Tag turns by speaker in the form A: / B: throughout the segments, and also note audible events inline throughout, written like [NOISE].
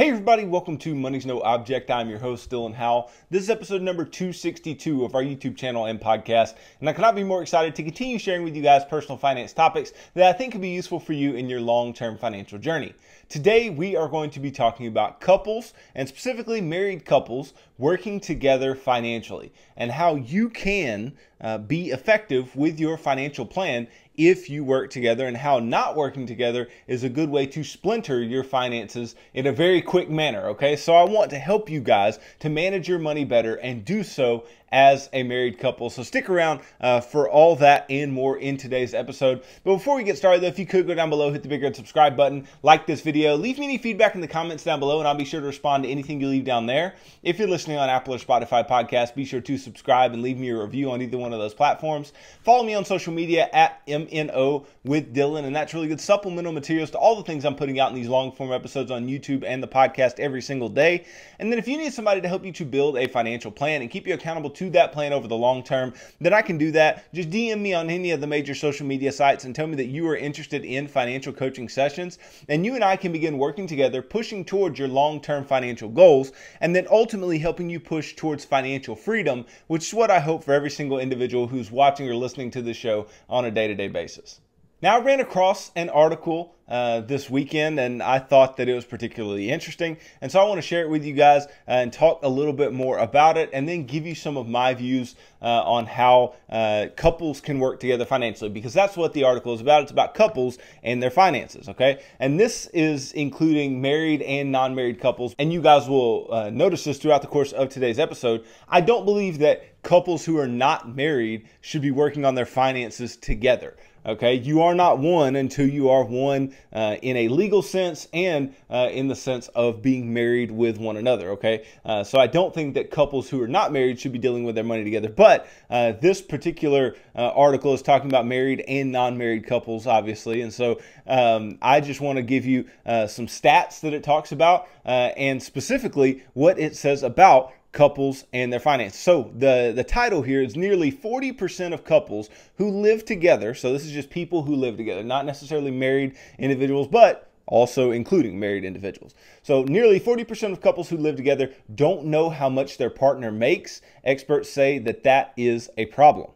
A: Hey everybody, welcome to Money's No Object. I'm your host, Dylan Howell. This is episode number 262 of our YouTube channel and podcast, and I cannot be more excited to continue sharing with you guys personal finance topics that I think can be useful for you in your long-term financial journey. Today, we are going to be talking about couples, and specifically married couples, working together financially, and how you can uh, be effective with your financial plan if you work together and how not working together is a good way to splinter your finances in a very quick manner, okay? So I want to help you guys to manage your money better and do so as a married couple. So stick around uh, for all that and more in today's episode. But before we get started, though, if you could go down below, hit the big red subscribe button, like this video, leave me any feedback in the comments down below, and I'll be sure to respond to anything you leave down there. If you're listening on Apple or Spotify podcasts, be sure to subscribe and leave me a review on either one of those platforms. Follow me on social media at MNO with Dylan, and that's really good supplemental materials to all the things I'm putting out in these long form episodes on YouTube and the podcast every single day. And then if you need somebody to help you to build a financial plan and keep you accountable to to that plan over the long term, then I can do that. Just DM me on any of the major social media sites and tell me that you are interested in financial coaching sessions. And you and I can begin working together, pushing towards your long term financial goals, and then ultimately helping you push towards financial freedom, which is what I hope for every single individual who's watching or listening to this show on a day to day basis. Now, I ran across an article uh, this weekend, and I thought that it was particularly interesting. And so I want to share it with you guys uh, and talk a little bit more about it, and then give you some of my views uh, on how uh, couples can work together financially, because that's what the article is about. It's about couples and their finances, okay? And this is including married and non married couples. And you guys will uh, notice this throughout the course of today's episode. I don't believe that couples who are not married should be working on their finances together. Okay, you are not one until you are one uh, in a legal sense and uh, in the sense of being married with one another. Okay, uh, so I don't think that couples who are not married should be dealing with their money together. But uh, this particular uh, article is talking about married and non married couples, obviously. And so um, I just want to give you uh, some stats that it talks about and specifically what it says about couples and their finances. So the, the title here is nearly 40% of couples who live together. So this is just people who live together, not necessarily married individuals, but also including married individuals. So nearly 40% of couples who live together don't know how much their partner makes. Experts say that that is a problem.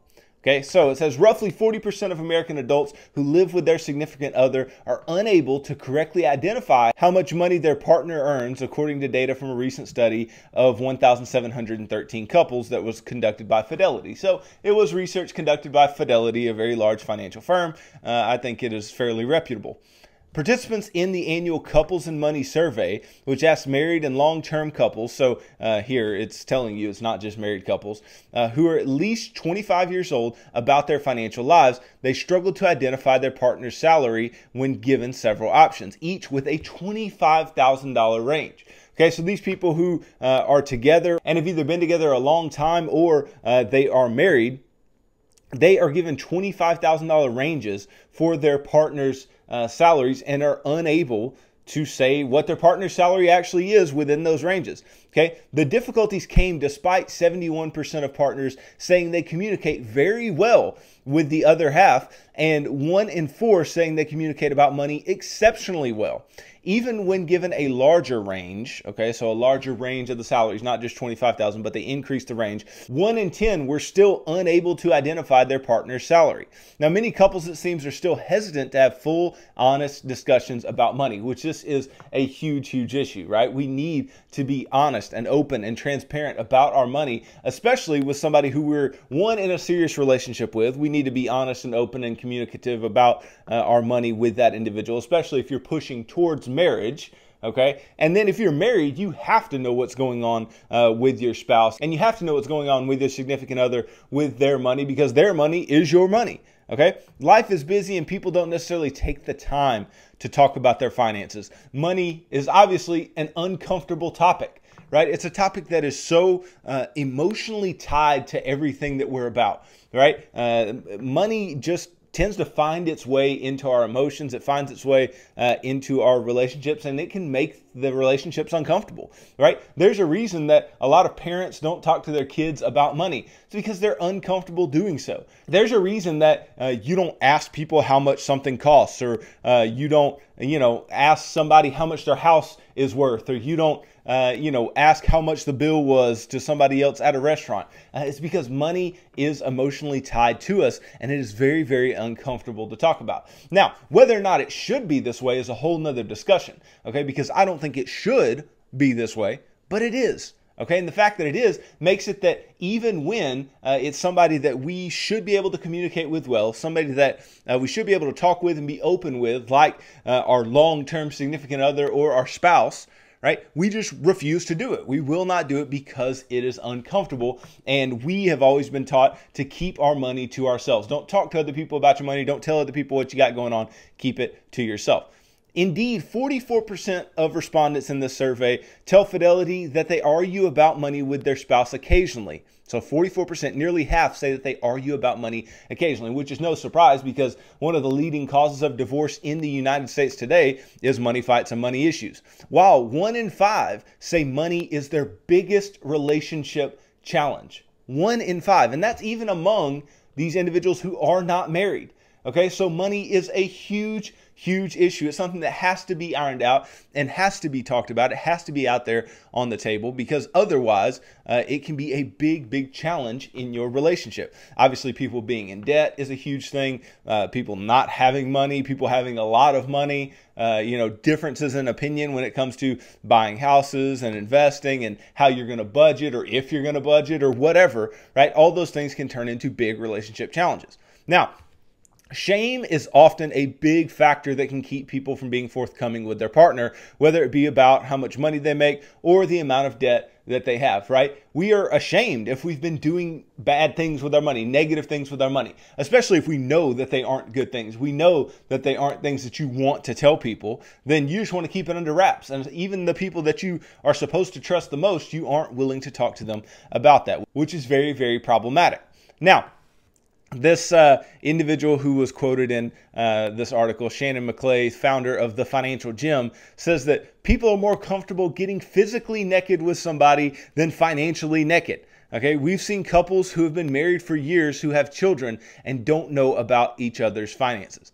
A: Okay, so it says roughly 40% of American adults who live with their significant other are unable to correctly identify how much money their partner earns, according to data from a recent study of 1,713 couples that was conducted by Fidelity. So it was research conducted by Fidelity, a very large financial firm. Uh, I think it is fairly reputable. Participants in the annual Couples and Money survey, which asked married and long term couples, so uh, here it's telling you it's not just married couples, uh, who are at least 25 years old about their financial lives, they struggle to identify their partner's salary when given several options, each with a $25,000 range. Okay, so these people who uh, are together and have either been together a long time or uh, they are married, they are given $25,000 ranges for their partner's uh, salaries and are unable to say what their partner's salary actually is within those ranges. Okay. The difficulties came despite 71% of partners saying they communicate very well with the other half, and one in four saying they communicate about money exceptionally well even when given a larger range, okay, so a larger range of the salaries, not just 25,000, but they increased the range, one in 10 were still unable to identify their partner's salary. Now, many couples, it seems, are still hesitant to have full, honest discussions about money, which this is a huge, huge issue, right? We need to be honest and open and transparent about our money, especially with somebody who we're one in a serious relationship with. We need to be honest and open and communicative about uh, our money with that individual, especially if you're pushing towards marriage. Okay. And then if you're married, you have to know what's going on uh, with your spouse and you have to know what's going on with your significant other with their money because their money is your money. Okay. Life is busy and people don't necessarily take the time to talk about their finances. Money is obviously an uncomfortable topic right? It's a topic that is so uh, emotionally tied to everything that we're about, right? Uh, money just tends to find its way into our emotions. It finds its way uh, into our relationships and it can make the relationships uncomfortable, right? There's a reason that a lot of parents don't talk to their kids about money. It's because they're uncomfortable doing so. There's a reason that uh, you don't ask people how much something costs or uh, you don't, you know, ask somebody how much their house is worth or you don't uh, you know, ask how much the bill was to somebody else at a restaurant. Uh, it's because money is emotionally tied to us and it is very, very uncomfortable to talk about. Now, whether or not it should be this way is a whole nother discussion, okay? Because I don't think it should be this way, but it is. Okay, and the fact that it is makes it that even when uh, it's somebody that we should be able to communicate with well, somebody that uh, we should be able to talk with and be open with, like uh, our long term significant other or our spouse, right? We just refuse to do it. We will not do it because it is uncomfortable. And we have always been taught to keep our money to ourselves. Don't talk to other people about your money. Don't tell other people what you got going on. Keep it to yourself. Indeed, 44% of respondents in this survey tell Fidelity that they argue about money with their spouse occasionally. So 44%, nearly half, say that they argue about money occasionally, which is no surprise because one of the leading causes of divorce in the United States today is money fights and money issues. While one in five say money is their biggest relationship challenge. One in five. And that's even among these individuals who are not married. Okay, so money is a huge, huge issue. It's something that has to be ironed out and has to be talked about. It has to be out there on the table because otherwise, uh, it can be a big, big challenge in your relationship. Obviously, people being in debt is a huge thing. Uh, people not having money, people having a lot of money, uh, you know, differences in opinion when it comes to buying houses and investing and how you're going to budget or if you're going to budget or whatever, right? All those things can turn into big relationship challenges. Now, Shame is often a big factor that can keep people from being forthcoming with their partner, whether it be about how much money they make or the amount of debt that they have, right? We are ashamed if we've been doing bad things with our money, negative things with our money, especially if we know that they aren't good things. We know that they aren't things that you want to tell people, then you just want to keep it under wraps. And even the people that you are supposed to trust the most, you aren't willing to talk to them about that, which is very, very problematic. Now, this uh, individual who was quoted in uh, this article, Shannon McClay, founder of The Financial Gym, says that people are more comfortable getting physically naked with somebody than financially naked. Okay, we've seen couples who have been married for years who have children and don't know about each other's finances,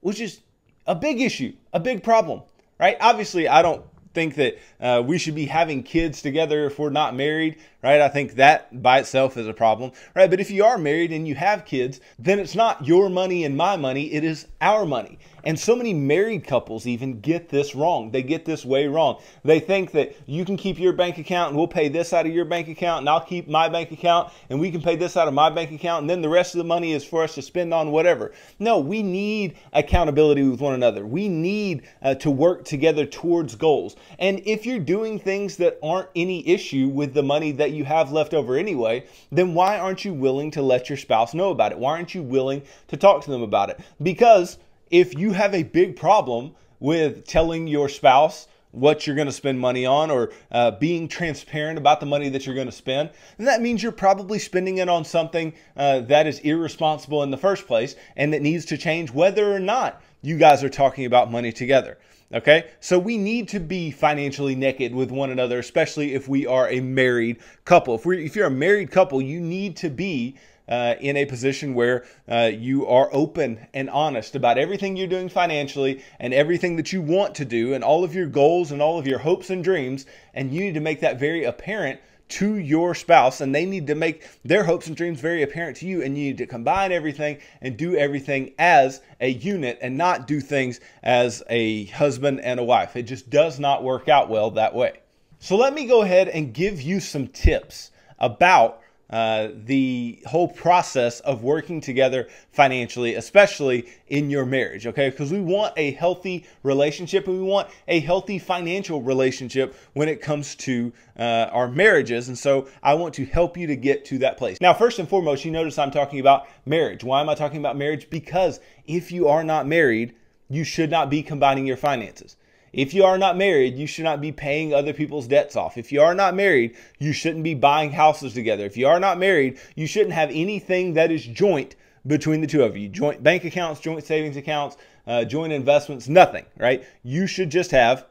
A: which is a big issue, a big problem, right? Obviously, I don't think that uh, we should be having kids together if we're not married, right? I think that by itself is a problem, right? But if you are married and you have kids, then it's not your money and my money, it is our money. And so many married couples even get this wrong. They get this way wrong. They think that you can keep your bank account and we'll pay this out of your bank account and I'll keep my bank account and we can pay this out of my bank account and then the rest of the money is for us to spend on whatever. No, we need accountability with one another. We need uh, to work together towards goals. And if you're doing things that aren't any issue with the money that you have left over anyway, then why aren't you willing to let your spouse know about it? Why aren't you willing to talk to them about it? Because if you have a big problem with telling your spouse what you're going to spend money on or uh, being transparent about the money that you're going to spend, then that means you're probably spending it on something uh, that is irresponsible in the first place and that needs to change whether or not you guys are talking about money together. Okay, so we need to be financially naked with one another, especially if we are a married couple. If, we, if you're a married couple, you need to be uh, in a position where uh, you are open and honest about everything you're doing financially and everything that you want to do and all of your goals and all of your hopes and dreams. And you need to make that very apparent to your spouse and they need to make their hopes and dreams very apparent to you and you need to combine everything and do everything as a unit and not do things as a husband and a wife. It just does not work out well that way. So let me go ahead and give you some tips about uh, the whole process of working together financially, especially in your marriage, okay? Because we want a healthy relationship and we want a healthy financial relationship when it comes to uh, our marriages. And so I want to help you to get to that place. Now, first and foremost, you notice I'm talking about marriage. Why am I talking about marriage? Because if you are not married, you should not be combining your finances. If you are not married, you should not be paying other people's debts off. If you are not married, you shouldn't be buying houses together. If you are not married, you shouldn't have anything that is joint between the two of you joint bank accounts, joint savings accounts, uh, joint investments, nothing, right? You should just have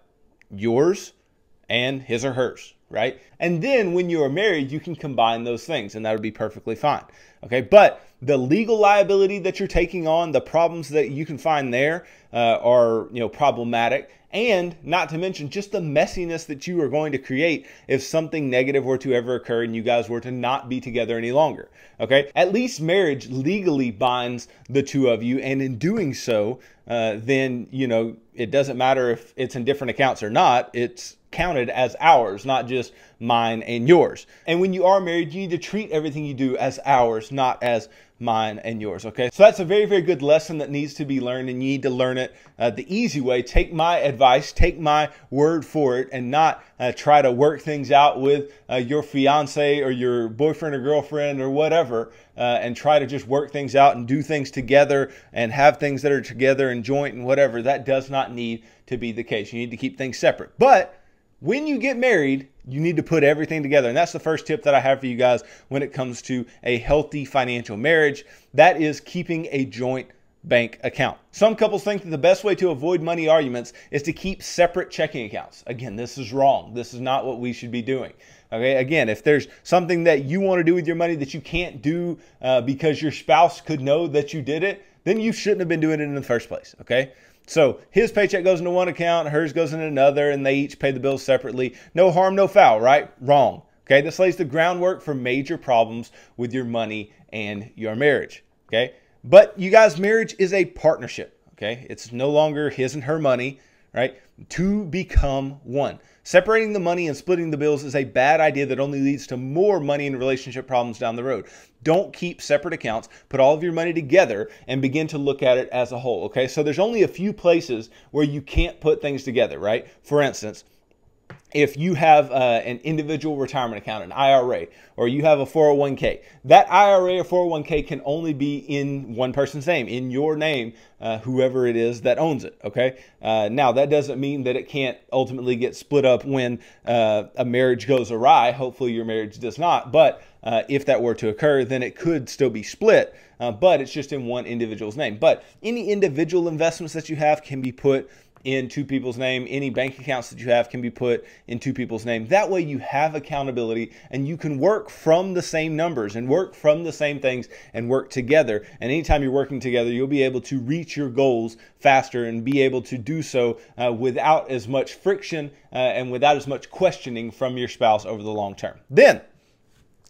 A: yours and his or hers, right? And then when you are married, you can combine those things and that would be perfectly fine, okay? But the legal liability that you're taking on, the problems that you can find there uh, are you know problematic, and not to mention just the messiness that you are going to create if something negative were to ever occur and you guys were to not be together any longer. Okay? At least marriage legally binds the two of you, and in doing so, uh, then, you know, it doesn't matter if it's in different accounts or not, it's counted as ours, not just mine and yours. And when you are married, you need to treat everything you do as ours, not as mine, and yours, okay? So that's a very, very good lesson that needs to be learned, and you need to learn it uh, the easy way. Take my advice, take my word for it, and not uh, try to work things out with uh, your fiance or your boyfriend or girlfriend or whatever, uh, and try to just work things out and do things together and have things that are together and joint and whatever. That does not need to be the case. You need to keep things separate. But when you get married, you need to put everything together. And that's the first tip that I have for you guys when it comes to a healthy financial marriage. That is keeping a joint bank account. Some couples think that the best way to avoid money arguments is to keep separate checking accounts. Again, this is wrong. This is not what we should be doing. Okay, again, if there's something that you want to do with your money that you can't do uh, because your spouse could know that you did it, then you shouldn't have been doing it in the first place. Okay, so his paycheck goes into one account, hers goes into another, and they each pay the bills separately. No harm, no foul, right? Wrong. Okay, this lays the groundwork for major problems with your money and your marriage. Okay, but you guys, marriage is a partnership. Okay, it's no longer his and her money right? To become one. Separating the money and splitting the bills is a bad idea that only leads to more money and relationship problems down the road. Don't keep separate accounts. Put all of your money together and begin to look at it as a whole, okay? So there's only a few places where you can't put things together, right? For instance, if you have uh, an individual retirement account, an IRA, or you have a 401k, that IRA or 401k can only be in one person's name, in your name, uh, whoever it is that owns it. Okay. Uh, now that doesn't mean that it can't ultimately get split up when uh, a marriage goes awry. Hopefully, your marriage does not. But uh, if that were to occur, then it could still be split. Uh, but it's just in one individual's name. But any individual investments that you have can be put in two people's name. Any bank accounts that you have can be put in two people's name. That way you have accountability and you can work from the same numbers and work from the same things and work together. And anytime you're working together, you'll be able to reach your goals faster and be able to do so uh, without as much friction uh, and without as much questioning from your spouse over the long term. Then,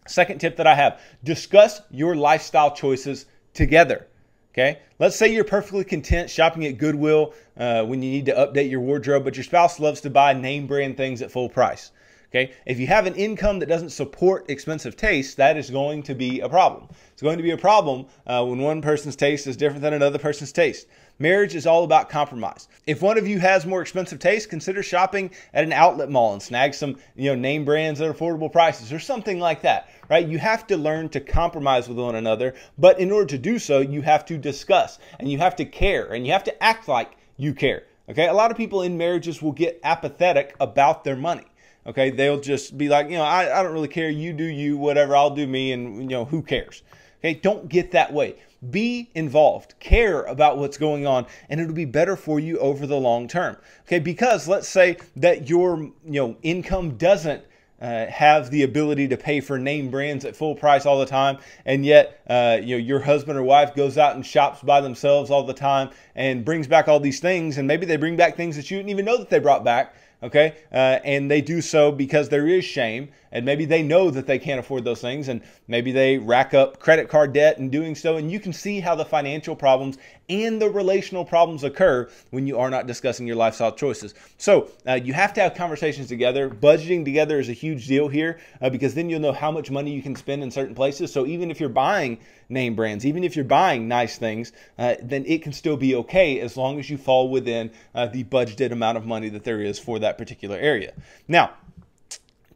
A: second tip that I have discuss your lifestyle choices together. Okay, let's say you're perfectly content shopping at Goodwill uh, when you need to update your wardrobe, but your spouse loves to buy name brand things at full price. Okay, if you have an income that doesn't support expensive tastes, that is going to be a problem. It's going to be a problem uh, when one person's taste is different than another person's taste. Marriage is all about compromise. If one of you has more expensive taste, consider shopping at an outlet mall and snag some, you know, name brands at affordable prices or something like that, right? You have to learn to compromise with one another, but in order to do so, you have to discuss and you have to care and you have to act like you care. Okay? A lot of people in marriages will get apathetic about their money. Okay? They'll just be like, you know, I, I don't really care. You do you, whatever, I'll do me, and, you know, who cares? Okay, don't get that way. Be involved, care about what's going on, and it'll be better for you over the long term. Okay, because let's say that your you know income doesn't uh, have the ability to pay for name brands at full price all the time, and yet uh, you know your husband or wife goes out and shops by themselves all the time and brings back all these things, and maybe they bring back things that you didn't even know that they brought back okay? Uh, and they do so because there is shame, and maybe they know that they can't afford those things, and maybe they rack up credit card debt in doing so. And you can see how the financial problems and the relational problems occur when you are not discussing your lifestyle choices. So uh, you have to have conversations together. Budgeting together is a huge deal here uh, because then you'll know how much money you can spend in certain places. So even if you're buying name brands, even if you're buying nice things, uh, then it can still be okay as long as you fall within uh, the budgeted amount of money that there is for that particular area. Now,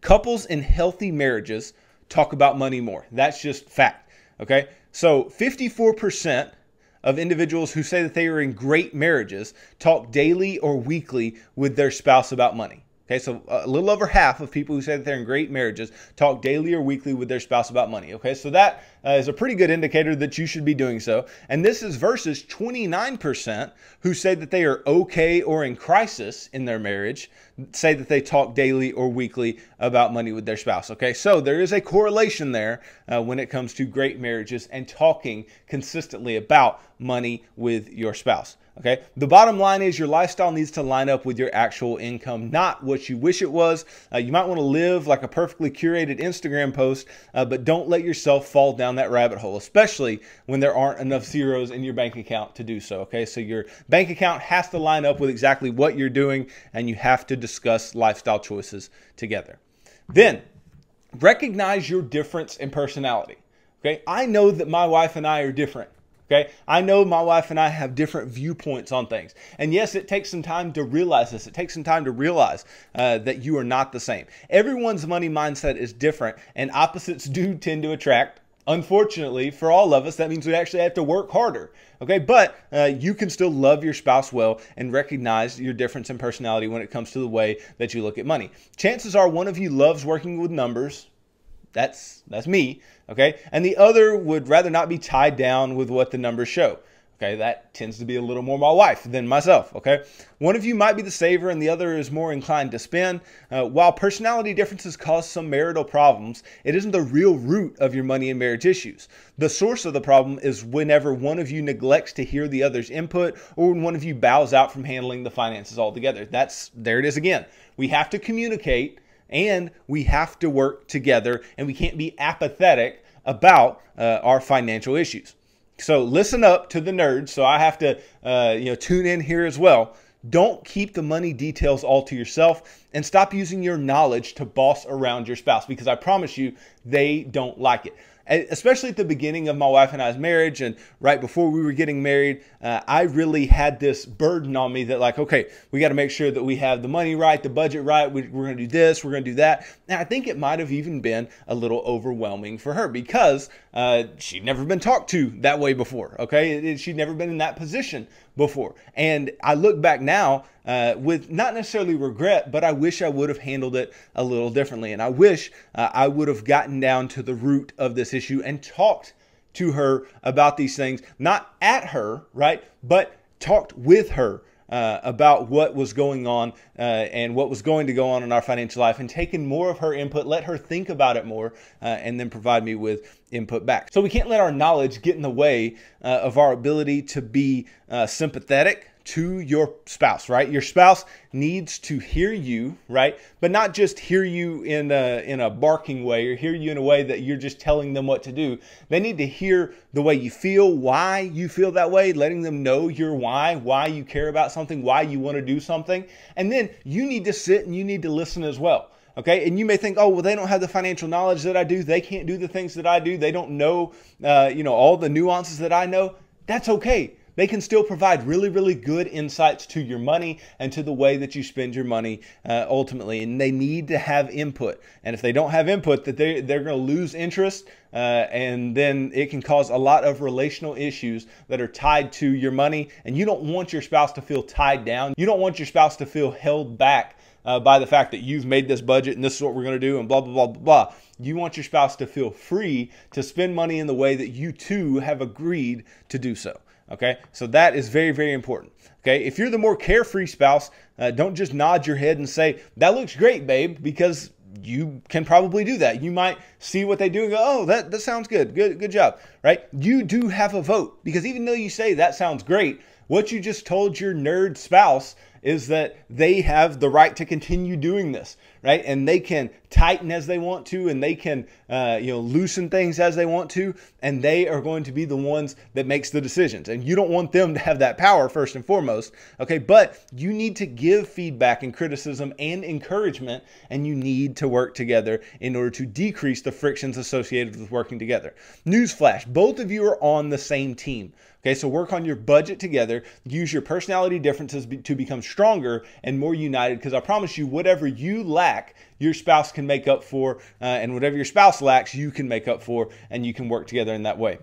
A: couples in healthy marriages talk about money more. That's just fact. Okay. So 54% of individuals who say that they are in great marriages talk daily or weekly with their spouse about money. Okay, so a little over half of people who say that they're in great marriages talk daily or weekly with their spouse about money. Okay, so that uh, is a pretty good indicator that you should be doing so. And this is versus 29% who say that they are okay or in crisis in their marriage, say that they talk daily or weekly about money with their spouse. Okay, so there is a correlation there uh, when it comes to great marriages and talking consistently about money with your spouse. Okay. The bottom line is your lifestyle needs to line up with your actual income, not what you wish it was. Uh, you might want to live like a perfectly curated Instagram post, uh, but don't let yourself fall down that rabbit hole, especially when there aren't enough zeros in your bank account to do so. Okay, so your bank account has to line up with exactly what you're doing, and you have to discuss lifestyle choices together. Then recognize your difference in personality. Okay, I know that my wife and I are different. Okay, I know my wife and I have different viewpoints on things. And yes, it takes some time to realize this. It takes some time to realize uh, that you are not the same. Everyone's money mindset is different, and opposites [LAUGHS] do tend to attract Unfortunately, for all of us, that means we actually have to work harder. Okay, but uh, you can still love your spouse well and recognize your difference in personality when it comes to the way that you look at money. Chances are one of you loves working with numbers. That's that's me, okay? And the other would rather not be tied down with what the numbers show. Okay, that tends to be a little more my wife than myself. Okay, one of you might be the saver and the other is more inclined to spend. Uh, while personality differences cause some marital problems, it isn't the real root of your money and marriage issues. The source of the problem is whenever one of you neglects to hear the other's input or when one of you bows out from handling the finances altogether. That's there it is again. We have to communicate and we have to work together and we can't be apathetic about uh, our financial issues. So listen up to the nerds. So I have to, uh, you know, tune in here as well. Don't keep the money details all to yourself and stop using your knowledge to boss around your spouse because I promise you they don't like it especially at the beginning of my wife and I's marriage and right before we were getting married, uh, I really had this burden on me that, like, okay, we got to make sure that we have the money right, the budget right, we, are going to do this, we're going to do that. And I think it might have even been a little overwhelming for her because uh, she'd never been talked to that way before, okay? It, it, she'd never been in that position before. And I look back now uh, with not necessarily regret, but I wish I would have handled it a little differently. And I wish uh, I would have gotten down to the root of this issue and talked to her about these things, not at her, right? But talked with her uh, about what was going on uh, and what was going to go on in our financial life and taken more of her input, let her think about it more, uh, and then provide me with input back. So we can't let our knowledge get in the way uh, of our ability to be uh, sympathetic to your spouse, right? Your spouse needs to hear you, right? But not just hear you in a, in a barking way or hear you in a way that you're just telling them what to do. They need to hear the way you feel, why you feel that way, letting them know your why, why you care about something, why you want to do something. And then you need to sit and you need to listen as well. Okay, and you may think, oh, well, they don't have the financial knowledge that I do. They can't do the things that I do. They don't know, uh, you know, all the nuances that I know. That's okay they can still provide really, really good insights to your money and to the way that you spend your money uh, ultimately. And they need to have input. And if they don't have input, that they, they're going to lose interest. Uh, and then it can cause a lot of relational issues that are tied to your money. And you don't want your spouse to feel tied down. You don't want your spouse to feel held back uh, by the fact that you've made this budget and this is what we're going to do and blah, blah, blah, blah, blah. You want your spouse to feel free to spend money in the way that you two have agreed to do so. Okay, so that is very, very important. Okay, if you're the more carefree spouse, uh, don't just nod your head and say, That looks great, babe, because you can probably do that. You might see what they do and go, "Oh, that that sounds good. Good good job." Right? You do have a vote because even though you say that sounds great, what you just told your nerd spouse is that they have the right to continue doing this right? And they can tighten as they want to, and they can uh, you know loosen things as they want to, and they are going to be the ones that makes the decisions. And you don't want them to have that power first and foremost, okay? But you need to give feedback and criticism and encouragement, and you need to work together in order to decrease the frictions associated with working together. Newsflash: both of you are on the same team. Okay, so work on your budget together. Use your personality differences to become stronger and more united. Because I promise you, whatever you lack lack, your spouse can make up for, uh, and whatever your spouse lacks, you can make up for, and you can work together in that way.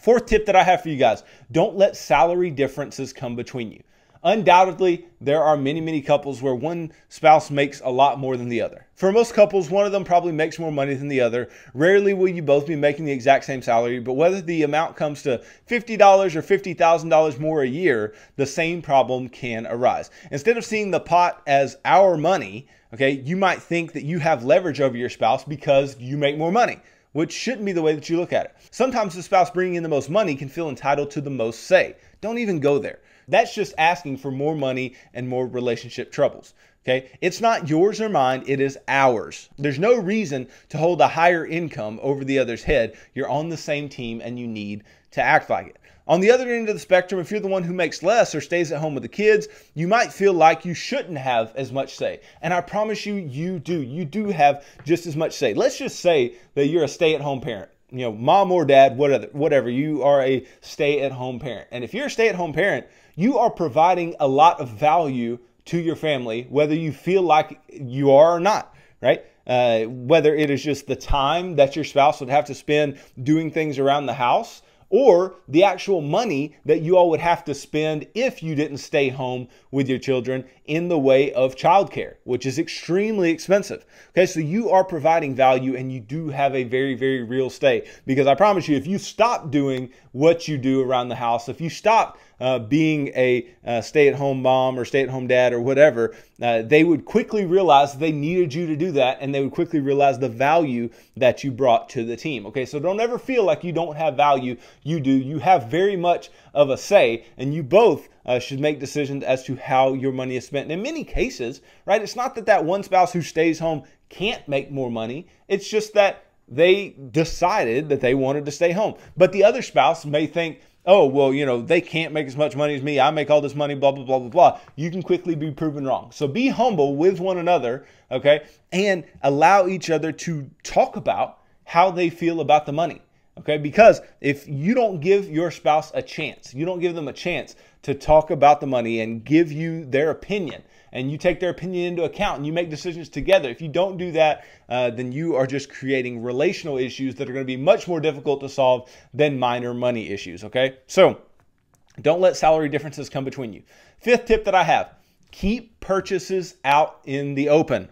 A: Fourth tip that I have for you guys don't let salary differences come between you. Undoubtedly, there are many, many couples where one spouse makes a lot more than the other. For most couples, one of them probably makes more money than the other. Rarely will you both be making the exact same salary, but whether the amount comes to $50 or $50,000 more a year, the same problem can arise. Instead of seeing the pot as our money, okay, you might think that you have leverage over your spouse because you make more money which shouldn't be the way that you look at it. Sometimes the spouse bringing in the most money can feel entitled to the most say. Don't even go there. That's just asking for more money and more relationship troubles. Okay. It's not yours or mine. It is ours. There's no reason to hold a higher income over the other's head. You're on the same team and you need to act like it. On the other end of the spectrum, if you're the one who makes less or stays at home with the kids, you might feel like you shouldn't have as much say. And I promise you, you do. You do have just as much say. Let's just say that you're a stay at home parent. You know, mom or dad, whatever, whatever. You are a stay at home parent. And if you're a stay at home parent, you are providing a lot of value to your family, whether you feel like you are or not, right? Uh, whether it is just the time that your spouse would have to spend doing things around the house or the actual money that you all would have to spend if you didn't stay home with your children in the way of childcare, which is extremely expensive. Okay, so you are providing value and you do have a very, very real stay because I promise you, if you stop doing what you do around the house, if you stop uh, being a uh, stay at home mom or stay at home dad or whatever, uh, they would quickly realize they needed you to do that and they would quickly realize the value that you brought to the team. Okay, so don't ever feel like you don't have value. You do. You have very much of a say, and you both uh, should make decisions as to how your money is spent. And in many cases, right, it's not that that one spouse who stays home can't make more money, it's just that they decided that they wanted to stay home. But the other spouse may think, oh, well, you know, they can't make as much money as me. I make all this money, blah, blah, blah, blah, blah. You can quickly be proven wrong. So be humble with one another, okay? And allow each other to talk about how they feel about the money, okay? Because if you don't give your spouse a chance, you don't give them a chance to talk about the money and give you their opinion, and you take their opinion into account and you make decisions together. If you don't do that, uh, then you are just creating relational issues that are going to be much more difficult to solve than minor money issues. Okay, so don't let salary differences come between you. Fifth tip that I have keep purchases out in the open.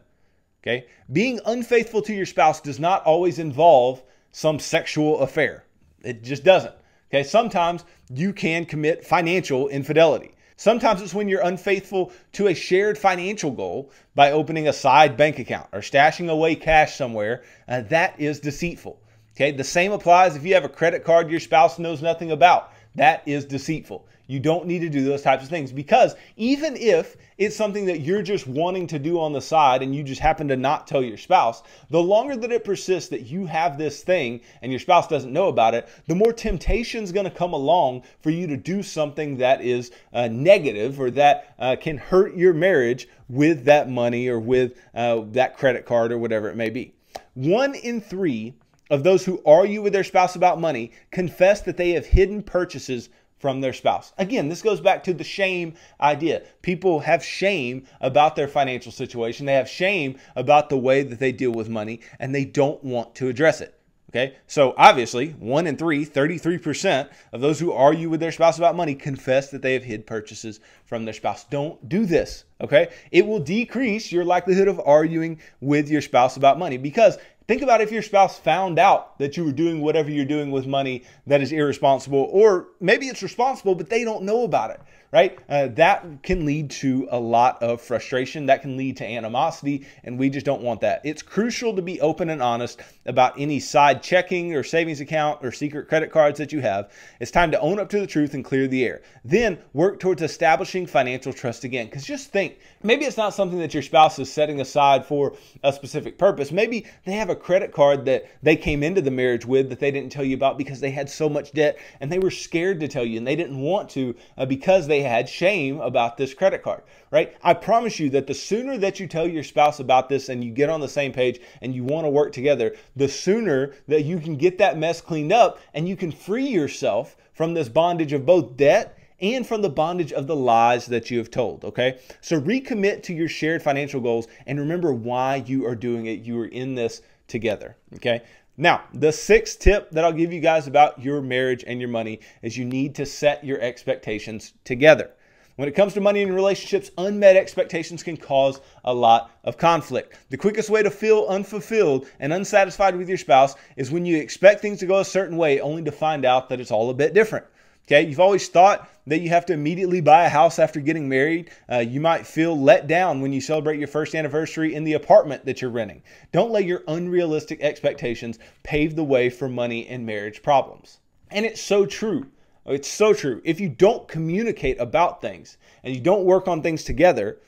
A: Okay, being unfaithful to your spouse does not always involve some sexual affair, it just doesn't. Okay, sometimes you can commit financial infidelity. Sometimes it's when you're unfaithful to a shared financial goal by opening a side bank account or stashing away cash somewhere. Uh, that is deceitful. Okay, the same applies if you have a credit card your spouse knows nothing about that is deceitful. You don't need to do those types of things because even if it's something that you're just wanting to do on the side and you just happen to not tell your spouse, the longer that it persists that you have this thing and your spouse doesn't know about it, the more temptation's going to come along for you to do something that is uh, negative or that uh, can hurt your marriage with that money or with uh, that credit card or whatever it may be. One in three of those who argue with their spouse about money confess that they have hidden purchases from their spouse. Again, this goes back to the shame idea. People have shame about their financial situation, they have shame about the way that they deal with money, and they don't want to address it. Okay, so obviously, one in three, 33% of those who argue with their spouse about money confess that they have hid purchases from their spouse. Don't do this, okay? It will decrease your likelihood of arguing with your spouse about money because Think about if your spouse found out that you were doing whatever you're doing with money that is irresponsible, or maybe it's responsible, but they don't know about it right? Uh, that can lead to a lot of frustration. That can lead to animosity, and we just don't want that. It's crucial to be open and honest about any side checking or savings account or secret credit cards that you have. It's time to own up to the truth and clear the air. Then work towards establishing financial trust again. Because just think maybe it's not something that your spouse is setting aside for a specific purpose. Maybe they have a credit card that they came into the marriage with that they didn't tell you about because they had so much debt and they were scared to tell you and they didn't want to uh, because they they had shame about this credit card, right? I promise you that the sooner that you tell your spouse about this and you get on the same page and you want to work together, the sooner that you can get that mess cleaned up and you can free yourself from this bondage of both debt and from the bondage of the lies that you have told, okay? So recommit to your shared financial goals and remember why you are doing it. You are in this together, okay? Now, the sixth tip that I'll give you guys about your marriage and your money is you need to set your expectations together. When it comes to money and relationships, unmet expectations can cause a lot of conflict. The quickest way to feel unfulfilled and unsatisfied with your spouse is when you expect things to go a certain way only to find out that it's all a bit different. Okay, you've always thought that you have to immediately buy a house after getting married. Uh, you might feel let down when you celebrate your first anniversary in the apartment that you're renting. Don't let your unrealistic expectations pave the way for money and marriage problems. And it's so true. It's so true. If you don't communicate about things and you don't work on things together,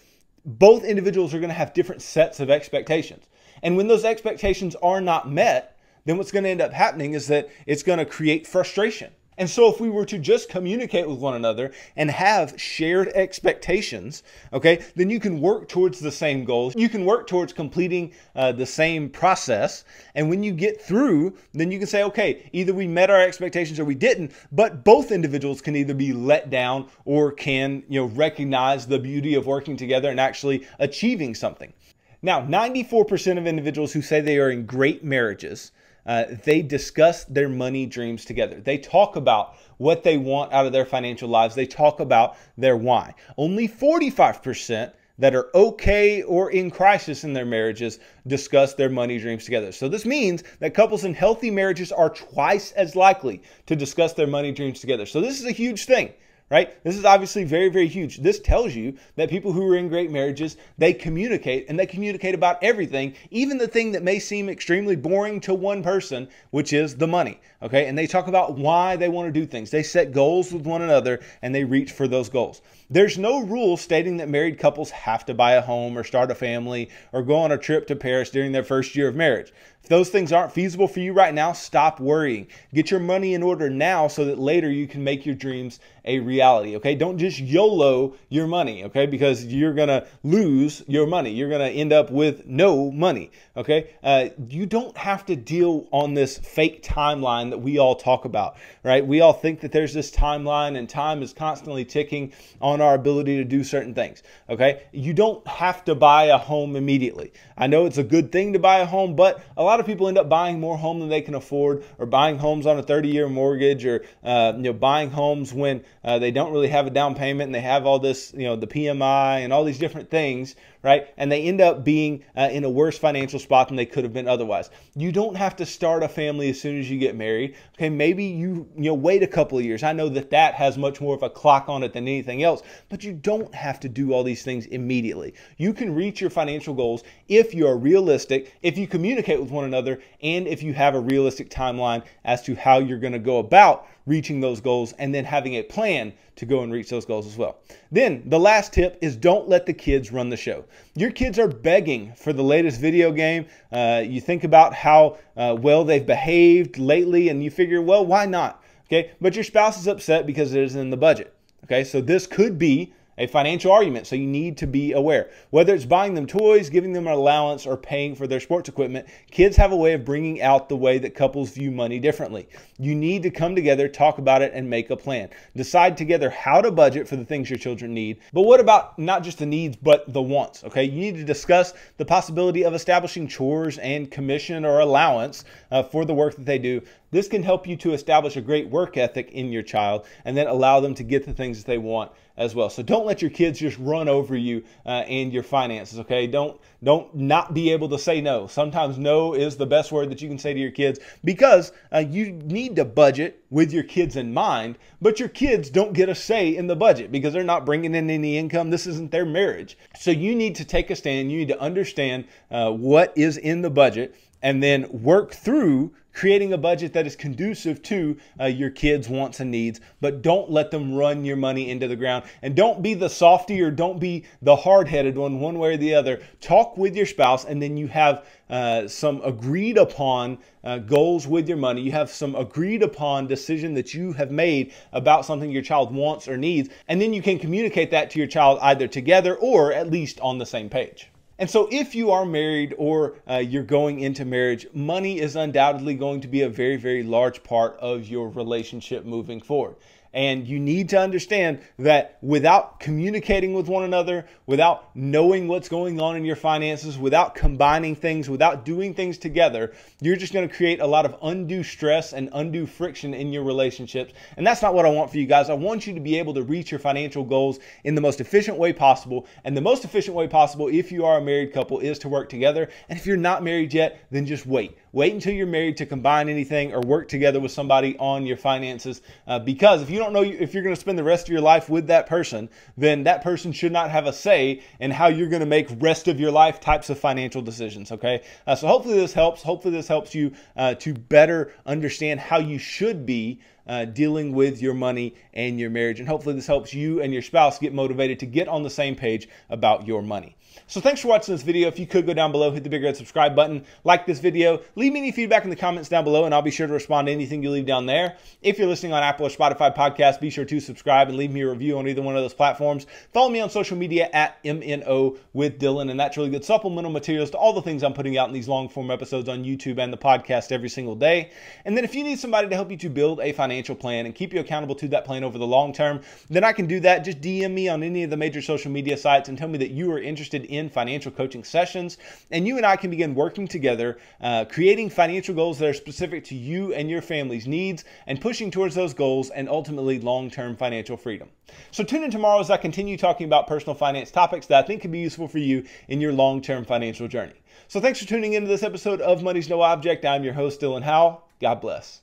A: both individuals are going to have different sets of expectations. And when those expectations are not met, then what's going to end up happening is that it's going to create frustration and so, if we were to just communicate with one another and have shared expectations, okay, then you can work towards the same goals. You can work towards completing uh, the same process. And when you get through, then you can say, okay, either we met our expectations or we didn't. But both individuals can either be let down or can, you know, recognize the beauty of working together and actually achieving something. Now, 94% of individuals who say they are in great marriages uh, they discuss their money dreams together. They talk about what they want out of their financial lives, they talk about their why. Only 45% that are okay or in crisis in their marriages discuss their money dreams together. So, this means that couples in healthy marriages are twice as likely to discuss their money dreams together. So, this is a huge thing right? This is obviously very, very huge. This tells you that people who are in great marriages, they communicate and they communicate about everything, even the thing that may seem extremely boring to one person, which is the money, okay? And they talk about why they want to do things. They set goals with one another and they reach for those goals. There's no rule stating that married couples have to buy a home or start a family or go on a trip to Paris during their first year of marriage those things aren't feasible for you right now, stop worrying. Get your money in order now so that later you can make your dreams a reality, okay? Don't just YOLO your money, okay? Because you're gonna lose your money. You're gonna end up with no money, okay? Uh, you don't have to deal on this fake timeline that we all talk about, right? We all think that there's this timeline and time is constantly ticking on our ability to do certain things, okay? You don't have to buy a home immediately. I know it's a good thing to buy a home, but a lot lot of people end up buying more home than they can afford, or buying homes on a 30-year mortgage, or uh, you know buying homes when uh, they don't really have a down payment and they have all this you know the PMI and all these different things, right? And they end up being uh, in a worse financial spot than they could have been otherwise. You don't have to start a family as soon as you get married. Okay, maybe you you know wait a couple of years. I know that that has much more of a clock on it than anything else, but you don't have to do all these things immediately. You can reach your financial goals if you are realistic, if you communicate with one another, and if you have a realistic timeline as to how you're going to go about reaching those goals and then having a plan to go and reach those goals as well. Then the last tip is don't let the kids run the show. Your kids are begging for the latest video game. Uh, you think about how uh, well they've behaved lately and you figure, well, why not? Okay, but your spouse is upset because it isn't in the budget. Okay, so this could be a financial argument. So you need to be aware. Whether it's buying them toys, giving them an allowance, or paying for their sports equipment, kids have a way of bringing out the way that couples view money differently. You need to come together, talk about it, and make a plan. Decide together how to budget for the things your children need. But what about not just the needs, but the wants? Okay, you need to discuss the possibility of establishing chores and commission or allowance uh, for the work that they do. This can help you to establish a great work ethic in your child and then allow them to get the things that they want as well. So don't let your kids just run over you uh, and your finances. Okay, don't don't not be able to say no. Sometimes no is the best word that you can say to your kids because uh, you need to budget with your kids in mind, but your kids don't get a say in the budget because they're not bringing in any income. This isn't their marriage. So you need to take a stand. You need to understand uh, what is in the budget and then work through creating a budget that is conducive to uh, your kids' wants and needs, but don't let them run your money into the ground. And don't be the softy or don't be the hard headed one, one way or the other. Talk with your spouse, and then you have uh, some agreed upon uh, goals with your money. You have some agreed upon decision that you have made about something your child wants or needs. And then you can communicate that to your child either together or at least on the same page. And so, if you are married or uh, you're going into marriage, money is undoubtedly going to be a very, very large part of your relationship moving forward. And you need to understand that without communicating with one another, without knowing what's going on in your finances, without combining things, without doing things together, you're just going to create a lot of undue stress and undue friction in your relationships. And that's not what I want for you guys. I want you to be able to reach your financial goals in the most efficient way possible. And the most efficient way possible, if you are a married couple, is to work together. And if you're not married yet, then just wait. Wait until you're married to combine anything or work together with somebody on your finances. Uh, because if you don't know if you're going to spend the rest of your life with that person, then that person should not have a say in how you're going to make rest of your life types of financial decisions. Okay. Uh, so hopefully this helps. Hopefully this helps you uh, to better understand how you should be uh, dealing with your money and your marriage. And hopefully, this helps you and your spouse get motivated to get on the same page about your money. So, thanks for watching this video. If you could go down below, hit the big red subscribe button, like this video, leave me any feedback in the comments down below, and I'll be sure to respond to anything you leave down there. If you're listening on Apple or Spotify podcasts, be sure to subscribe and leave me a review on either one of those platforms. Follow me on social media at MNO with Dylan, and that's really good supplemental materials to all the things I'm putting out in these long form episodes on YouTube and the podcast every single day. And then, if you need somebody to help you to build a financial financial plan and keep you accountable to that plan over the long term, then I can do that. Just DM me on any of the major social media sites and tell me that you are interested in financial coaching sessions. And you and I can begin working together, uh, creating financial goals that are specific to you and your family's needs and pushing towards those goals and ultimately long term financial freedom. So tune in tomorrow as I continue talking about personal finance topics that I think can be useful for you in your long term financial journey. So thanks for tuning into this episode of Money's No Object. I'm your host, Dylan Howe. God bless.